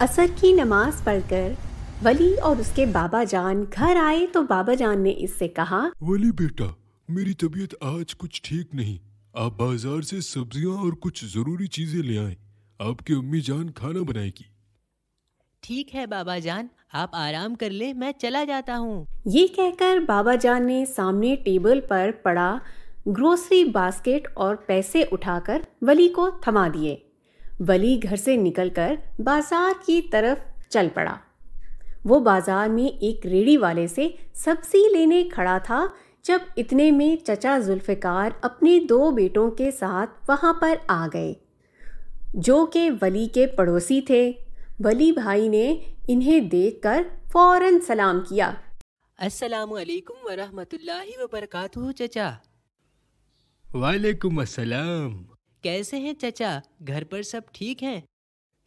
असर की नमाज पढ़कर वली और उसके बाबा जान घर आए तो बाबा जान ने इससे कहा वली बेटा मेरी तबीयत आज कुछ ठीक नहीं आप बाजार से सब्जियां और कुछ जरूरी चीजें ले आए आपकी अम्मी जान खाना बनाएगी ठीक है बाबा जान आप आराम कर ले मैं चला जाता हूँ ये कहकर बाबा जान ने सामने टेबल पर पड़ा ग्रोसरी बास्केट और पैसे उठाकर वली को थमा दिए वली घर से निकलकर बाजार की तरफ चल पड़ा वो बाजार में एक रेड़ी वाले से सब्जी लेने खड़ा था जब इतने में चचा जुल्फ़िकार अपने दो बेटों के साथ वहाँ पर आ गए जो के वली के पड़ोसी थे वली भाई ने इन्हें देखकर फौरन सलाम किया अस्सलाम वालेकुम व रहमतुल्लाहि व बरकातुहू चचा वालेकुम अस्सलाम कैसे हैं चचा घर पर सब ठीक हैं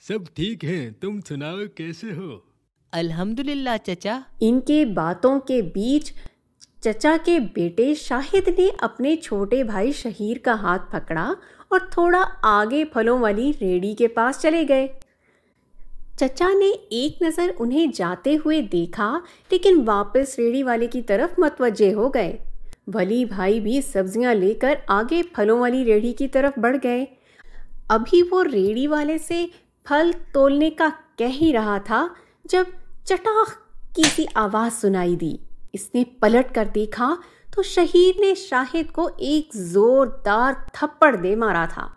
सब ठीक हैं तुम सुनाओ कैसे हो अल्हम्दुलिल्लाह चचा इनके बातों के बीच चचा के बेटे शाहिद ने अपने छोटे भाई शहीर का हाथ पकड़ा और थोड़ा आगे फलों वाली रेडी के पास चले गए चचा ने एक नज़र उन्हें जाते हुए देखा लेकिन वापस रेडी वाले की तरफ मतवजे हो गए भली भाई भी सब्जियां लेकर आगे फलों वाली रेड़ी की तरफ बढ़ गए अभी वो रेड़ी वाले से फल तोलने का कह ही रहा था जब चटाख की सी आवाज़ सुनाई दी इसने पलट कर देखा तो शहीद ने शाहिद को एक ज़ोरदार थप्पड़ दे मारा था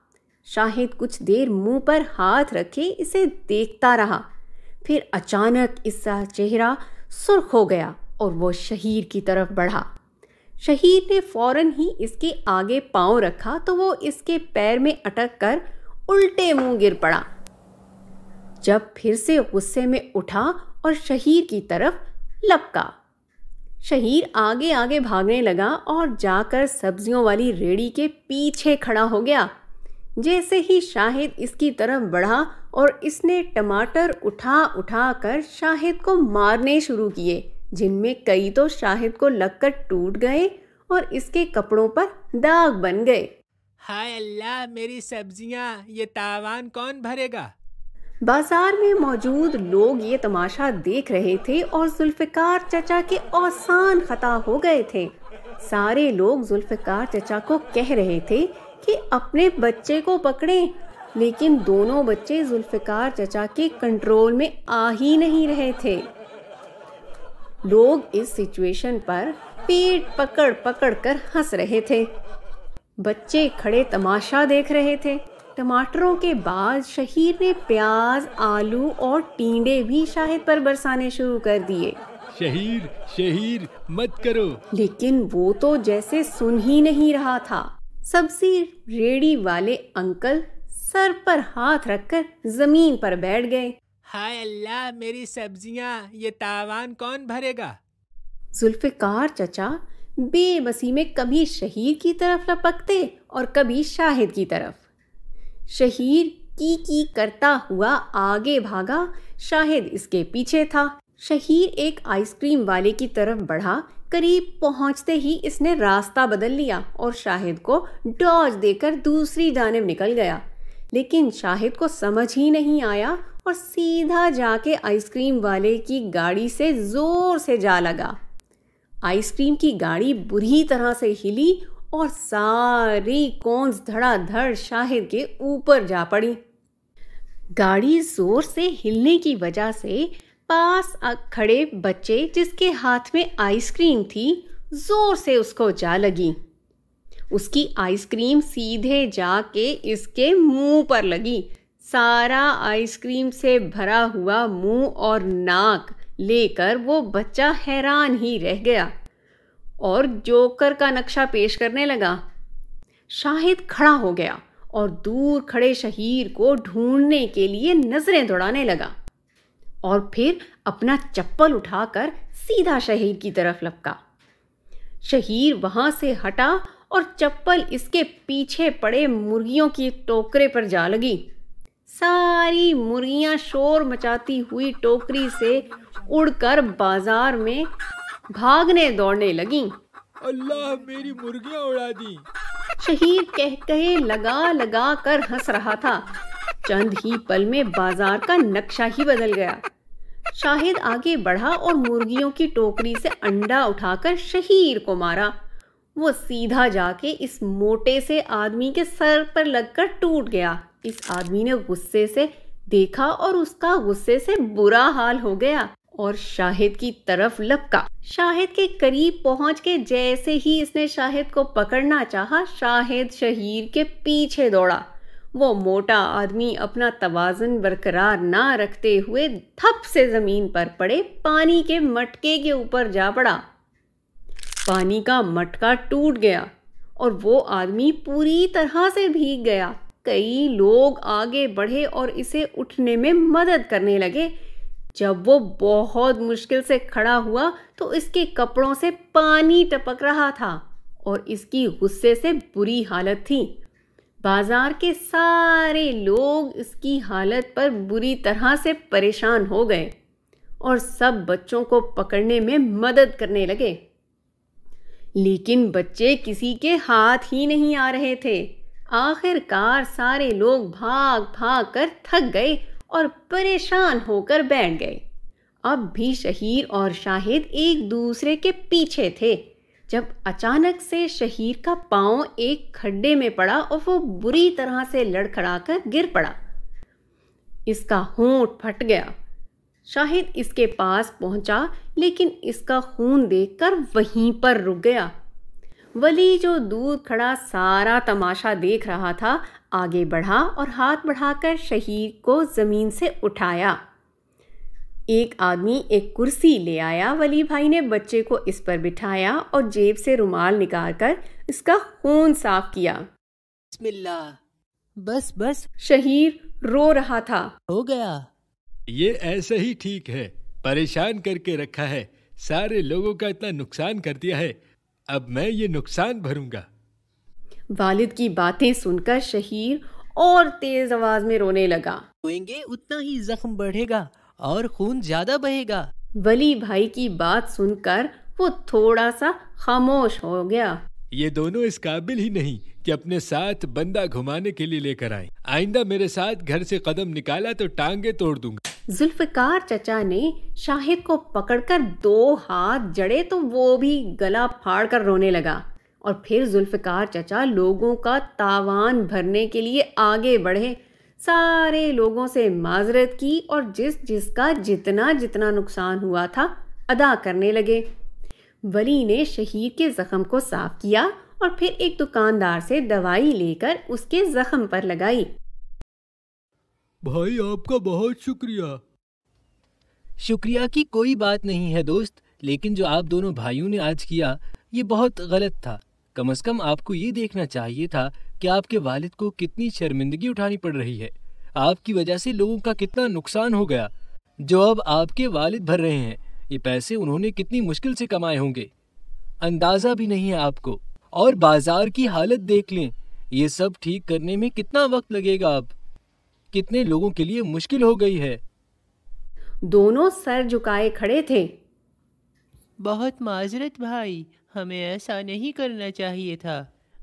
शाहिद कुछ देर मुंह पर हाथ रखे इसे देखता रहा फिर अचानक इसका चेहरा सुर्ख हो गया और वो शहीद की तरफ बढ़ा शहीद ने फौरन ही इसके आगे पांव रखा तो वो इसके पैर में अटक कर उल्टे मुंह गिर पड़ा जब फिर से गुस्से में उठा और शहीर की तरफ लपका शहीर आगे आगे भागने लगा और जाकर सब्जियों वाली रेड़ी के पीछे खड़ा हो गया जैसे ही शाहिद इसकी तरफ बढ़ा और इसने टमाटर उठा उठा कर शाहिद को मारने शुरू किए जिनमें कई तो शाहिद को लगकर टूट गए और इसके कपड़ों पर दाग बन गए हाय अल्लाह मेरी सब्जियां ये तावान कौन भरेगा बाजार में मौजूद लोग ये तमाशा देख रहे थे और जुल्फिकार चचा के औसान खता हो गए थे सारे लोग जुल्फिकार चचा को कह रहे थे कि अपने बच्चे को पकड़े लेकिन दोनों बच्चे जुल्फिकार चचा के कंट्रोल में आ ही नहीं रहे थे लोग इस सिचुएशन पर पीठ पकड़ पकड़ कर हंस रहे थे बच्चे खड़े तमाशा देख रहे थे टमाटरों के बाद शहीर ने प्याज आलू और टींडे भी शाहिद पर बरसाने शुरू कर दिए शहीर शहीर मत करो लेकिन वो तो जैसे सुन ही नहीं रहा था सब्जी रेडी वाले अंकल सर पर हाथ रखकर जमीन पर बैठ गए हाय अल्लाह मेरी सब्जियां ये तावान कौन भरेगा जुल्फ़िकार चचा बेबसी में कभी शहीर की तरफ लपकते और कभी शाहिद की तरफ शहीर की की करता हुआ आगे भागा शाहिद इसके पीछे था शहीर एक आइसक्रीम वाले की तरफ बढ़ा करीब पहुंचते ही इसने रास्ता बदल लिया और शाहिद को डॉज देकर दूसरी जानब निकल गया लेकिन शाहिद को समझ ही नहीं आया और सीधा जाके आइसक्रीम वाले की गाड़ी से ज़ोर से जा लगा आइसक्रीम की गाड़ी बुरी तरह से हिली और सारी कोंस धड़ाधड़ शाहिद के ऊपर जा पड़ी गाड़ी जोर से हिलने की वजह से पास खड़े बच्चे जिसके हाथ में आइसक्रीम थी जोर से उसको जा लगी उसकी आइसक्रीम सीधे जाके इसके मुंह पर लगी सारा आइसक्रीम से भरा हुआ मुंह और नाक लेकर वो बच्चा हैरान ही रह गया और जोकर का नक्शा पेश करने लगा शाहिद खड़ा हो गया और दूर खड़े शहीर को ढूंढने के लिए नजरें दौड़ाने लगा और फिर अपना चप्पल उठाकर सीधा शहीर की तरफ लपका शहीर वहां से हटा और चप्पल इसके पीछे पड़े मुर्गियों की टोकरे पर जा लगी सारी मुर्गियां शोर मचाती हुई टोकरी से उड़कर बाजार में भागने दौड़ने लगी अल्लाह मेरी मुर्गियां उड़ा दी शहीद कह कहे लगा लगा कर हंस रहा था चंद ही पल में बाजार का नक्शा ही बदल गया शाहिद आगे बढ़ा और मुर्गियों की टोकरी से अंडा उठाकर शहीर को मारा वो सीधा जाके इस मोटे से आदमी के सर पर लगकर टूट गया इस आदमी ने गुस्से से देखा और उसका गुस्से से बुरा हाल हो गया और शाहिद की तरफ लपका शाहिद के करीब पहुंच के जैसे ही इसने शाहिद को पकड़ना चाहा शाहिद शहीर के पीछे दौड़ा वो मोटा आदमी अपना तवाजन बरकरार ना रखते हुए थप से ज़मीन पर पड़े पानी के मटके के ऊपर जा पड़ा पानी का मटका टूट गया और वो आदमी पूरी तरह से भीग गया कई लोग आगे बढ़े और इसे उठने में मदद करने लगे जब वो बहुत मुश्किल से खड़ा हुआ तो इसके कपड़ों से पानी टपक रहा था और इसकी गुस्से से बुरी हालत थी बाजार के सारे लोग इसकी हालत पर बुरी तरह से परेशान हो गए और सब बच्चों को पकड़ने में मदद करने लगे लेकिन बच्चे किसी के हाथ ही नहीं आ रहे थे आखिरकार सारे लोग भाग भाग कर थक गए और परेशान होकर बैठ गए अब भी शहीर और शाहिद एक दूसरे के पीछे थे जब अचानक से शहीर का पाँव एक खड्डे में पड़ा और वो बुरी तरह से लड़खड़ाकर गिर पड़ा इसका होंठ फट गया शाहिद इसके पास पहुंचा लेकिन इसका खून देखकर वहीं पर रुक गया वली जो दूर खड़ा सारा तमाशा देख रहा था आगे बढ़ा और हाथ बढ़ाकर शहीद को ज़मीन से उठाया एक आदमी एक कुर्सी ले आया वली भाई ने बच्चे को इस पर बिठाया और जेब से रुमाल निकाल कर इसका खून साफ किया बस बस शहीर रो रहा था हो गया ये ऐसे ही ठीक है परेशान करके रखा है सारे लोगों का इतना नुकसान कर दिया है अब मैं ये नुकसान भरूंगा वालिद की बातें सुनकर शहीर और तेज आवाज में रोने लगा रोएंगे उतना ही जख्म बढ़ेगा और खून ज्यादा बहेगा वली भाई की बात सुनकर वो थोड़ा सा खामोश हो गया ये दोनों इस काबिल ही नहीं कि अपने साथ बंदा घुमाने के लिए लेकर आए आइंदा मेरे साथ घर से कदम निकाला तो टांगे तोड़ दूंगा जुल्फकार चचा ने शाहिद को पकड़कर दो हाथ जड़े तो वो भी गला फाड़ कर रोने लगा और फिर जुल्फकार चचा लोगों का तावान भरने के लिए आगे बढ़े सारे लोगों से माजरत की और जिस जिसका जितना जितना नुकसान हुआ था अदा करने लगे वली ने शहीद के जख्म को साफ़ किया और फिर एक दुकानदार से दवाई लेकर उसके ज़ख़म पर लगाई भाई आपका बहुत शुक्रिया शुक्रिया की कोई बात नहीं है दोस्त लेकिन जो आप दोनों भाइयों ने आज किया ये बहुत गलत था कम अज कम आपको ये देखना चाहिए था कि आपके वालिद को कितनी शर्मिंदगी उठानी पड़ रही है आपकी वजह से लोगों का कितना नुकसान हो गया जो अब आपके वालिद भर रहे हैं ये पैसे उन्होंने कितनी मुश्किल से कमाए होंगे अंदाजा भी नहीं है आपको और बाजार की हालत देख लें ये सब ठीक करने में कितना वक्त लगेगा अब कितने लोगों के लिए मुश्किल हो गई है दोनों सर झुकाए खड़े थे बहुत माजरत भाई हमें ऐसा नहीं करना चाहिए था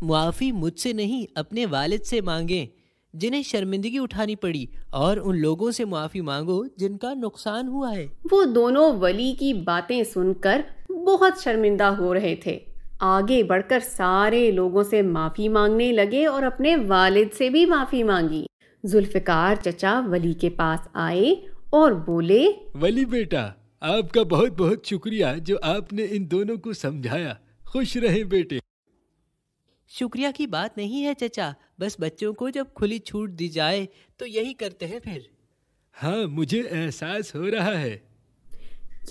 मुआफ़ी मुझसे नहीं अपने वालिद से मांगे जिन्हें शर्मिंदगी उठानी पड़ी और उन लोगों से मुआफ़ी मांगो जिनका नुकसान हुआ है वो दोनों वली की बातें सुनकर बहुत शर्मिंदा हो रहे थे आगे बढ़कर सारे लोगों से माफ़ी मांगने लगे और अपने वालिद से भी माफ़ी मांगी जुल्फिकार चचा वली के पास आए और बोले वली बेटा आपका बहुत बहुत शुक्रिया जो आपने इन दोनों को समझाया खुश रहे बेटे शुक्रिया की बात नहीं है चचा बस बच्चों को जब खुली छूट दी जाए तो यही करते हैं फिर हाँ मुझे एहसास हो रहा है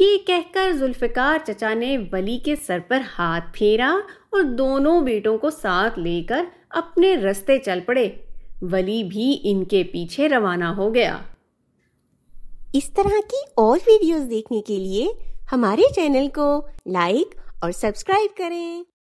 ये कहकर जुल्फिकार चचा ने वली के सर पर हाथ फेरा और दोनों बेटों को साथ लेकर अपने रास्ते चल पड़े वली भी इनके पीछे रवाना हो गया इस तरह की और वीडियोस देखने के लिए हमारे चैनल को लाइक और सब्सक्राइब करें